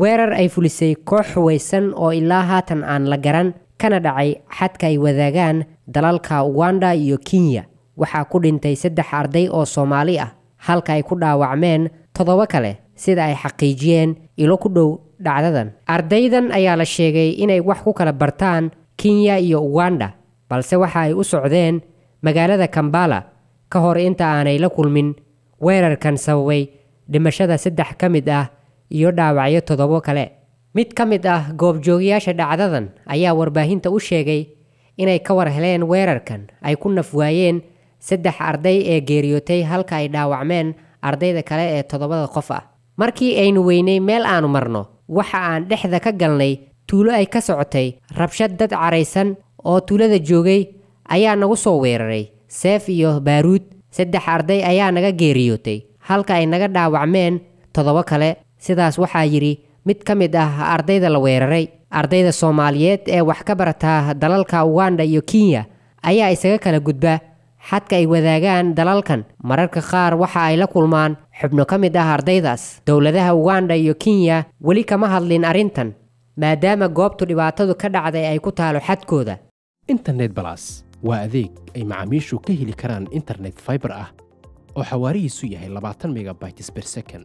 weerar ay fulisay koox xuwaysan oo ilaa haatan aan la garan kana dhacay xadka ay wadaagaan dalalka uganda iyo kenya waxaa ku dhintay saddex arday oo soomaali ah halka ay ku dhaawacmeen toddoba kale sida ay xaqiijiyeen ilo ku dhow dhacdadan ardaydan ayaa la sheegay inay wax ku kala bartaan kenya iyo uganda balse waxa ay u socdeen magaalada kambala ka hor inta aanay la kulmin weerarkan sababay dhimashada saddex ka mid ah iyo dhaawacyo toddobo kale mid ka mid ah goobjoogayaasha dhacdadan ayaa warbaahinta u sheegay inay ka war heleen weerarkan ay ku naf waayeen saddex arday ee geeriyootay halka ay dhaawacmeen ardayda kale ee toddobada qof ah markii aynu weynay meel aanu marno waxa aan dhexda ka galnay tuulo ay ka socotay rabshad dad caraysan oo tuulada joogay ayaa nagu soo weeraray seef iyo baaruud saddex arday ayaa naga geeriyootay halka ay naga dhaawacmeen toddobo kale sidaas waxaa yidhi mid ka mid ah ardayda la weeraray ardayda soomaaliyeed ee wax ka barata dalalka uganda iyo kenya ayaa isaga kala gudba xadka ay wadaagaan dalalkan mararka qaar waxa ay la kulmaan xubno ka mid ah ardaydaas dowladaha uganda iyo kenya weli kama hadlin arrintan maadaama goobtu dhibaatadu ka dhacday ay ku taalo xadkooda internet balas waa adeeg ay macaamiishu ka heli karaan internet fiber ah oo xawaarihiisu yahay labaatan megabytes per second